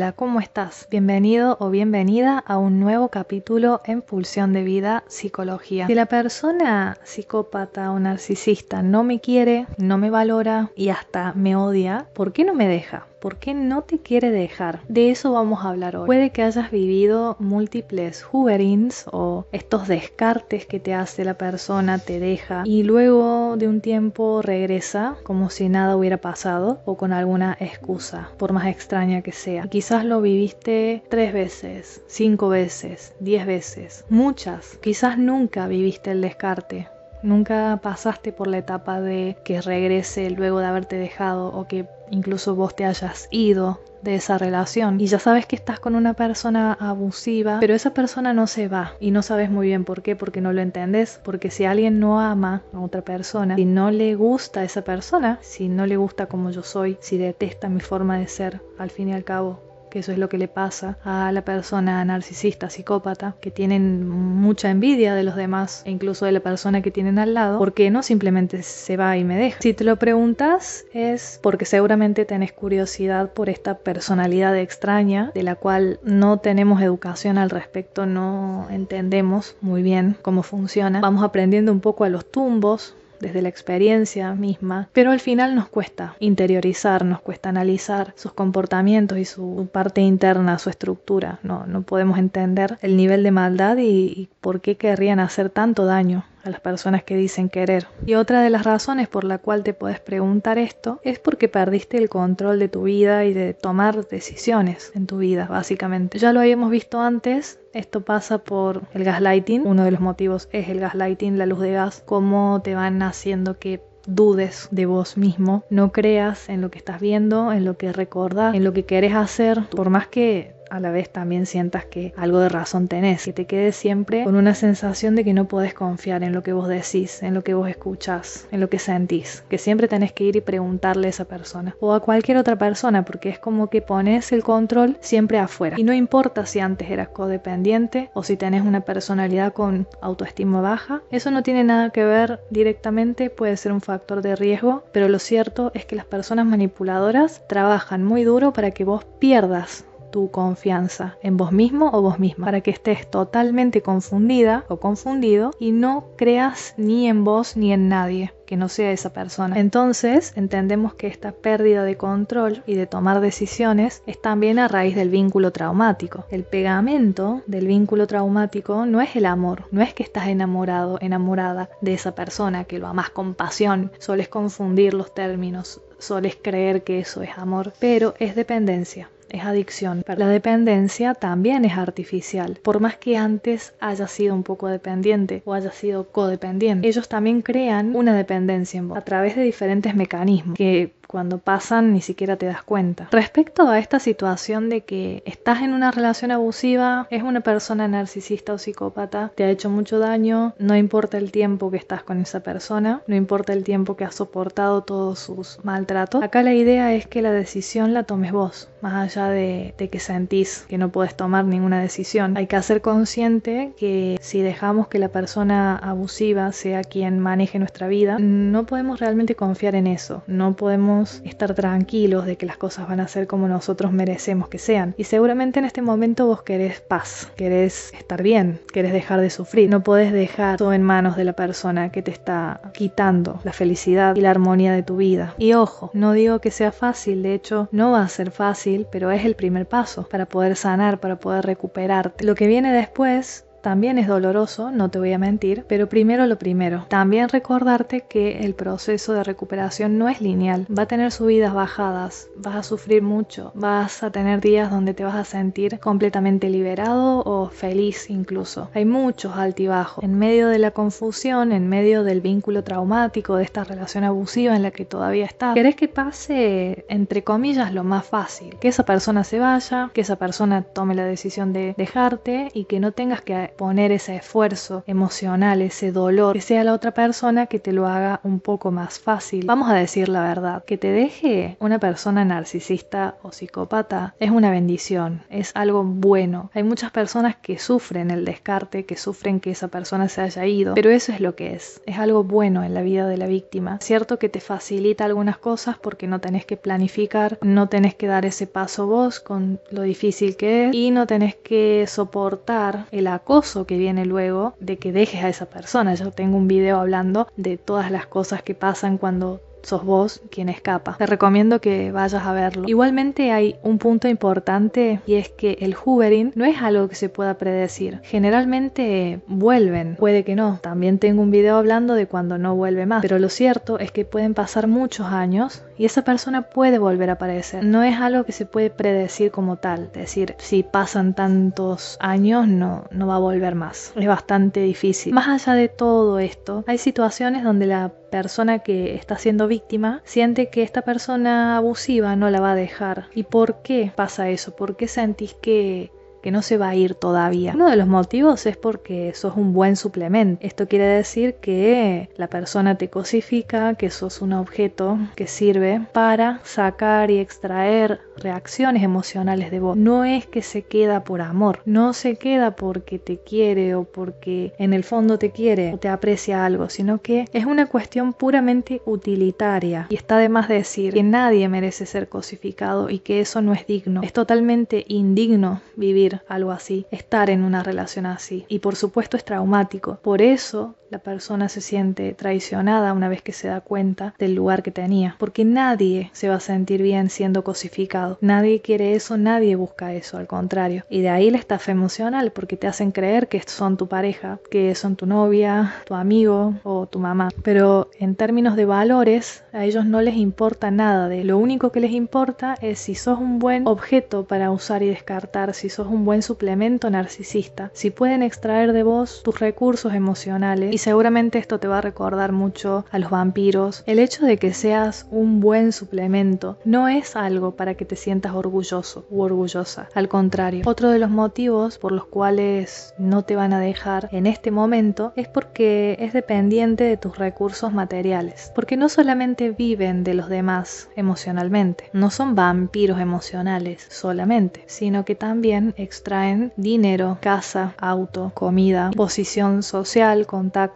Hola, ¿cómo estás? Bienvenido o bienvenida a un nuevo capítulo en Pulsión de Vida Psicología. Si la persona psicópata o narcisista no me quiere, no me valora y hasta me odia, ¿por qué no me deja? ¿Por qué no te quiere dejar? De eso vamos a hablar hoy. Puede que hayas vivido múltiples hooverings o estos descartes que te hace la persona, te deja y luego de un tiempo regresa como si nada hubiera pasado o con alguna excusa, por más extraña que sea. quizás lo viviste tres veces, cinco veces, diez veces, muchas. Quizás nunca viviste el descarte Nunca pasaste por la etapa de que regrese luego de haberte dejado o que incluso vos te hayas ido de esa relación y ya sabes que estás con una persona abusiva, pero esa persona no se va y no sabes muy bien por qué, porque no lo entendés, porque si alguien no ama a otra persona, si no le gusta a esa persona, si no le gusta como yo soy, si detesta mi forma de ser, al fin y al cabo que eso es lo que le pasa a la persona narcisista, psicópata, que tienen mucha envidia de los demás e incluso de la persona que tienen al lado, porque no simplemente se va y me deja. Si te lo preguntas es porque seguramente tenés curiosidad por esta personalidad extraña de la cual no tenemos educación al respecto, no entendemos muy bien cómo funciona. Vamos aprendiendo un poco a los tumbos, desde la experiencia misma, pero al final nos cuesta interiorizar, nos cuesta analizar sus comportamientos y su parte interna, su estructura. No, no podemos entender el nivel de maldad y por qué querrían hacer tanto daño a las personas que dicen querer. Y otra de las razones por la cual te puedes preguntar esto es porque perdiste el control de tu vida y de tomar decisiones en tu vida, básicamente. Ya lo habíamos visto antes, esto pasa por el gaslighting, uno de los motivos es el gaslighting, la luz de gas, cómo te van haciendo que dudes de vos mismo, no creas en lo que estás viendo, en lo que recordas, en lo que querés hacer, por más que a la vez también sientas que algo de razón tenés, que te quedes siempre con una sensación de que no podés confiar en lo que vos decís, en lo que vos escuchás, en lo que sentís, que siempre tenés que ir y preguntarle a esa persona o a cualquier otra persona porque es como que pones el control siempre afuera y no importa si antes eras codependiente o si tenés una personalidad con autoestima baja, eso no tiene nada que ver directamente, puede ser un factor de riesgo, pero lo cierto es que las personas manipuladoras trabajan muy duro para que vos pierdas tu confianza en vos mismo o vos misma para que estés totalmente confundida o confundido y no creas ni en vos ni en nadie que no sea esa persona. Entonces entendemos que esta pérdida de control y de tomar decisiones es también a raíz del vínculo traumático. El pegamento del vínculo traumático no es el amor, no es que estás enamorado, enamorada de esa persona que lo amas con pasión, soles confundir los términos, soles creer que eso es amor, pero es dependencia es adicción. La dependencia también es artificial, por más que antes haya sido un poco dependiente o haya sido codependiente. Ellos también crean una dependencia en vos a través de diferentes mecanismos que cuando pasan ni siquiera te das cuenta. Respecto a esta situación de que estás en una relación abusiva, es una persona narcisista o psicópata, te ha hecho mucho daño, no importa el tiempo que estás con esa persona, no importa el tiempo que has soportado todos sus maltratos. Acá la idea es que la decisión la tomes vos, más allá de, de que sentís que no puedes tomar ninguna decisión. Hay que hacer consciente que si dejamos que la persona abusiva sea quien maneje nuestra vida, no podemos realmente confiar en eso, no podemos estar tranquilos de que las cosas van a ser como nosotros merecemos que sean. Y seguramente en este momento vos querés paz, querés estar bien, querés dejar de sufrir. No podés dejar todo en manos de la persona que te está quitando la felicidad y la armonía de tu vida. Y ojo, no digo que sea fácil, de hecho no va a ser fácil, pero es el primer paso para poder sanar, para poder recuperarte. Lo que viene después también es doloroso, no te voy a mentir, pero primero lo primero. También recordarte que el proceso de recuperación no es lineal, va a tener subidas, bajadas, vas a sufrir mucho, vas a tener días donde te vas a sentir completamente liberado o feliz incluso. Hay muchos altibajos. En medio de la confusión, en medio del vínculo traumático, de esta relación abusiva en la que todavía estás, querés que pase, entre comillas, lo más fácil. Que esa persona se vaya, que esa persona tome la decisión de dejarte y que no tengas que poner ese esfuerzo emocional, ese dolor, que sea la otra persona que te lo haga un poco más fácil. Vamos a decir la verdad, que te deje una persona narcisista o psicópata es una bendición, es algo bueno. Hay muchas personas que sufren el descarte, que sufren que esa persona se haya ido, pero eso es lo que es, es algo bueno en la vida de la víctima. Cierto que te facilita algunas cosas porque no tenés que planificar, no tenés que dar ese paso vos con lo difícil que es y no tenés que soportar el acoso que viene luego de que dejes a esa persona. Yo tengo un video hablando de todas las cosas que pasan cuando sos vos quien escapa. Te recomiendo que vayas a verlo. Igualmente hay un punto importante y es que el hoovering no es algo que se pueda predecir. Generalmente vuelven, puede que no. También tengo un video hablando de cuando no vuelve más, pero lo cierto es que pueden pasar muchos años y esa persona puede volver a aparecer. No es algo que se puede predecir como tal, es decir, si pasan tantos años no, no va a volver más. Es bastante difícil. Más allá de todo esto, hay situaciones donde la persona que está siendo víctima siente que esta persona abusiva no la va a dejar. ¿Y por qué pasa eso? ¿Por qué sentís que que no se va a ir todavía. Uno de los motivos es porque sos un buen suplemento. Esto quiere decir que la persona te cosifica, que sos un objeto que sirve para sacar y extraer reacciones emocionales de vos. No es que se queda por amor, no se queda porque te quiere o porque en el fondo te quiere o te aprecia algo, sino que es una cuestión puramente utilitaria y está de más decir que nadie merece ser cosificado y que eso no es digno. Es totalmente indigno vivir algo así, estar en una relación así. Y por supuesto es traumático. Por eso la persona se siente traicionada una vez que se da cuenta del lugar que tenía, porque nadie se va a sentir bien siendo cosificado. Nadie quiere eso, nadie busca eso, al contrario. Y de ahí la estafa emocional, porque te hacen creer que son tu pareja, que son tu novia, tu amigo o tu mamá. Pero en términos de valores, a ellos no les importa nada de lo único que les importa es si sos un buen objeto para usar y descartar, si sos un buen suplemento narcisista, si pueden extraer de vos tus recursos emocionales seguramente esto te va a recordar mucho a los vampiros, el hecho de que seas un buen suplemento no es algo para que te sientas orgulloso u orgullosa. Al contrario, otro de los motivos por los cuales no te van a dejar en este momento es porque es dependiente de tus recursos materiales. Porque no solamente viven de los demás emocionalmente, no son vampiros emocionales solamente, sino que también extraen dinero, casa, auto, comida, posición social, contacto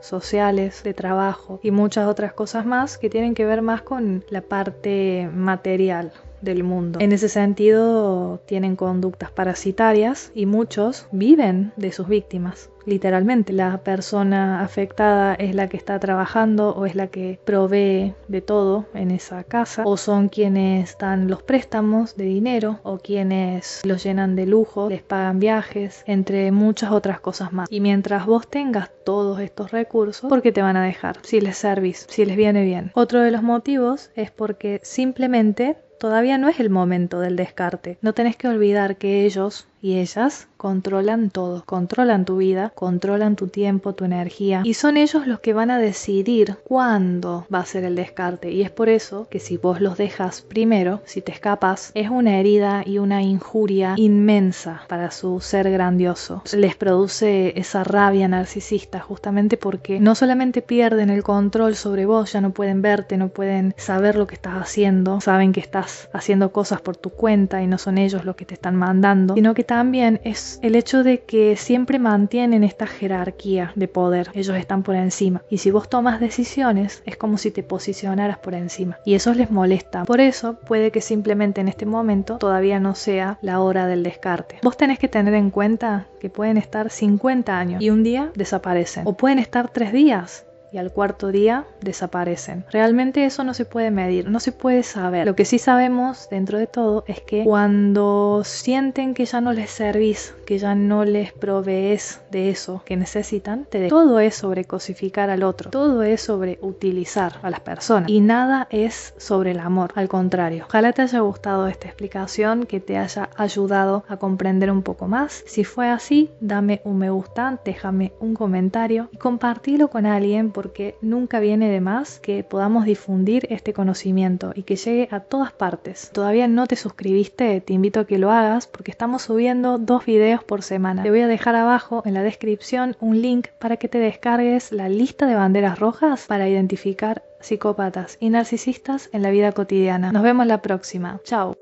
sociales, de trabajo y muchas otras cosas más que tienen que ver más con la parte material, del mundo. En ese sentido, tienen conductas parasitarias y muchos viven de sus víctimas. Literalmente, la persona afectada es la que está trabajando o es la que provee de todo en esa casa, o son quienes dan los préstamos de dinero o quienes los llenan de lujo, les pagan viajes, entre muchas otras cosas más. Y mientras vos tengas todos estos recursos, por qué te van a dejar? Si les servís, si les viene bien. Otro de los motivos es porque simplemente Todavía no es el momento del descarte. No tenés que olvidar que ellos y ellas controlan todo, controlan tu vida, controlan tu tiempo, tu energía y son ellos los que van a decidir cuándo va a ser el descarte y es por eso que si vos los dejas primero, si te escapas, es una herida y una injuria inmensa para su ser grandioso. Les produce esa rabia narcisista justamente porque no solamente pierden el control sobre vos, ya no pueden verte, no pueden saber lo que estás haciendo, saben que estás haciendo cosas por tu cuenta y no son ellos los que te están mandando, sino que también es el hecho de que siempre mantienen esta jerarquía de poder. Ellos están por encima. Y si vos tomas decisiones, es como si te posicionaras por encima. Y eso les molesta. Por eso puede que simplemente en este momento todavía no sea la hora del descarte. Vos tenés que tener en cuenta que pueden estar 50 años y un día desaparecen. O pueden estar tres días y al cuarto día desaparecen. Realmente eso no se puede medir, no se puede saber. Lo que sí sabemos dentro de todo es que cuando sienten que ya no les servís, que ya no les provees de eso que necesitan, todo es sobre cosificar al otro, todo es sobre utilizar a las personas y nada es sobre el amor, al contrario. Ojalá te haya gustado esta explicación, que te haya ayudado a comprender un poco más. Si fue así, dame un me gusta, déjame un comentario y compartilo con alguien porque nunca viene de más que podamos difundir este conocimiento y que llegue a todas partes. Todavía no te suscribiste, te invito a que lo hagas porque estamos subiendo dos videos por semana. Te voy a dejar abajo en la descripción un link para que te descargues la lista de banderas rojas para identificar psicópatas y narcisistas en la vida cotidiana. Nos vemos la próxima. Chao.